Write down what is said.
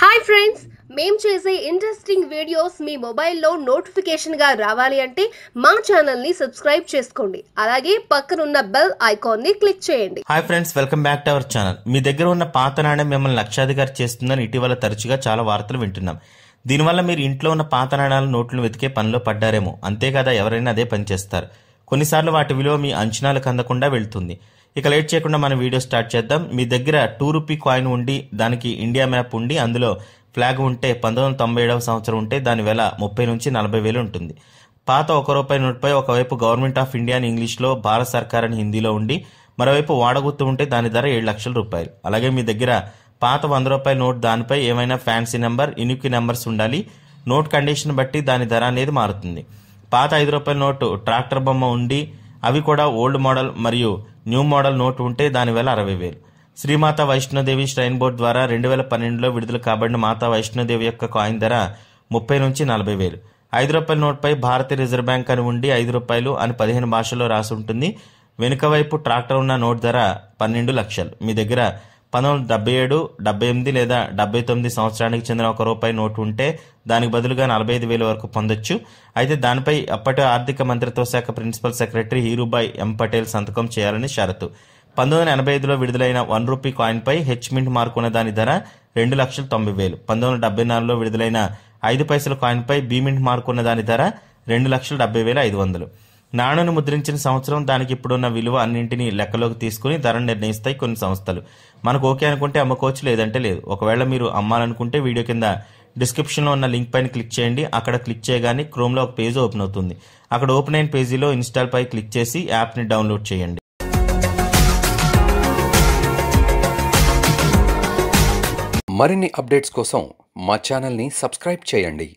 hi friends మేం చేసే interesting videos మీ మొబైల్లో నోటిఫికేషన్గా రావాలి అంటే మా ఛానల్ని సబ్స్క్రైబ్ చేసుకోండి అలాగే పక్కన ఉన్న బెల్ ఐకాన్ని క్లిక్ చేయండి hi friends welcome back to our channel మీ దగ్గర ఉన్న పాత నాణ్యం మిమ్మల్ని లక్ష్యాధికారి చేస్తుందని ఇటీవల తరచుగా చాలా వార్తలు వింటున్నాం దీనివల్ల మీరు ఇంట్లో ఉన్న పాత నాణ్యాల నోట్లను వెతికే పనిలో పడ్డారేమో అంతేకాదా ఎవరైనా అదే పనిచేస్తారు కొన్నిసార్లు వాటి విలువ మీ అంచనాలకు అందకుండా వెళ్తుంది ఇక లేట్ చేయకుండా మనం వీడియో స్టార్ట్ చేద్దాం మీ దగ్గర టూ రూపీ కాయిన్ ఉండి దానికి ఇండియా మ్యాప్ ఉండి అందులో ఫ్లాగ్ ఉంటే పంతొమ్మిది వందల తొంభై ఏడవ సంవత్సరం ఉంటే దాని వెల ముప్పై నుంచి నలభై వేలు ఉంటుంది పాత ఒక రూపాయి నోట్పై ఒకవైపు గవర్నమెంట్ ఆఫ్ ఇండియా అని ఇంగ్లీష్లో భారత సర్కార్ అని హిందీలో ఉండి మరోవైపు వాడగుర్తు ఉంటే దాని ధర ఏడు లక్షల రూపాయలు అలాగే మీ దగ్గర పాత వంద రూపాయల నోట్ దానిపై ఏమైనా ఫ్యాన్సీ నెంబర్ ఇనుక్కి నెంబర్స్ ఉండాలి నోట్ కండిషన్ బట్టి దాని ధర అనేది మారుతుంది పాత ఐదు రూపాయల నోటు ట్రాక్టర్ బొమ్మ ఉండి అవి కూడా ఓల్డ్ మోడల్ మరియు న్యూ మోడల్ నోట్ ఉంటే దానివేళ అరవై వేలు శ్రీమాత వైష్ణోదేవి శ్రైన్ బోర్డు ద్వారా రెండు వేల పన్నెండులో విడుదల కాబడిన మాతా వైష్ణోదేవి యొక్క కాయిన్ ధర ముప్పై నుంచి నలభై వేలు ఐదు రూపాయల నోట్పై భారతీయ రిజర్వ్ బ్యాంక్ అని ఉండి ఐదు రూపాయలు అని పదిహేను భాషల్లో రాసి ఉంటుంది వెనుక వైపు ట్రాక్టర్ ఉన్న నోట్ ధర పన్నెండు లక్షలు మీ దగ్గర పంతొమ్మిది డెబ్బై ఏడు డెబ్బై ఎనిమిది లేదా డెబ్బై తొమ్మిది సంవత్సరానికి చెందిన ఒక రూపాయి నోటు ఉంటే దానికి బదులుగా నలభై ఐదు వేల వరకు పొందొచ్చు అయితే దానిపై అప్పటి ఆర్థిక మంత్రిత్వ శాఖ principal secretary Hirubhai M Patel సంతకం చేయాలని షరతు పంతొమ్మిది వందల ఎనభై ఐదులో విడుదలైన వన్ రూపీ కాయిన్పై హెచ్ మింట్ మార్కున్న దాని ధర రెండు లక్షల తొంభై వేలు పంతొమ్మిది వందల డెబ్బై నాలుగులో విడుదలైన ఐదు పైసల కాయిన్పై బీ మింట్ మార్కున్న దాని ధర రెండు లక్షల డెబ్బై వేల ఐదు వందలు నాణును ముద్రించిన సంవత్సరం దానికి ఇప్పుడున్న విలువ అన్నింటినీ లెక్కలోకి తీసుకుని ధర నిర్ణయిస్తాయి కొన్ని సంస్థలు మనకు ఓకే అనుకుంటే అమ్ముకోవచ్చు లేదంటే లేదు ఒకవేళ మీరు అమ్మాలనుకుంటే వీడియో కింద డిస్క్రిప్షన్లో ఉన్న లింక్ పైన క్లిక్ చేయండి అక్కడ క్లిక్ చేయగానే క్రోమ్లో ఒక పేజ్ ఓపెన్ అవుతుంది అక్కడ ఓపెన్ అయిన పేజీలో ఇన్స్టాల్ పై క్లిక్ చేసి యాప్ని డౌన్లోడ్ చేయండి మరిన్ని అప్డేట్స్ కోసం మా ఛానల్ని సబ్స్క్రైబ్ చేయండి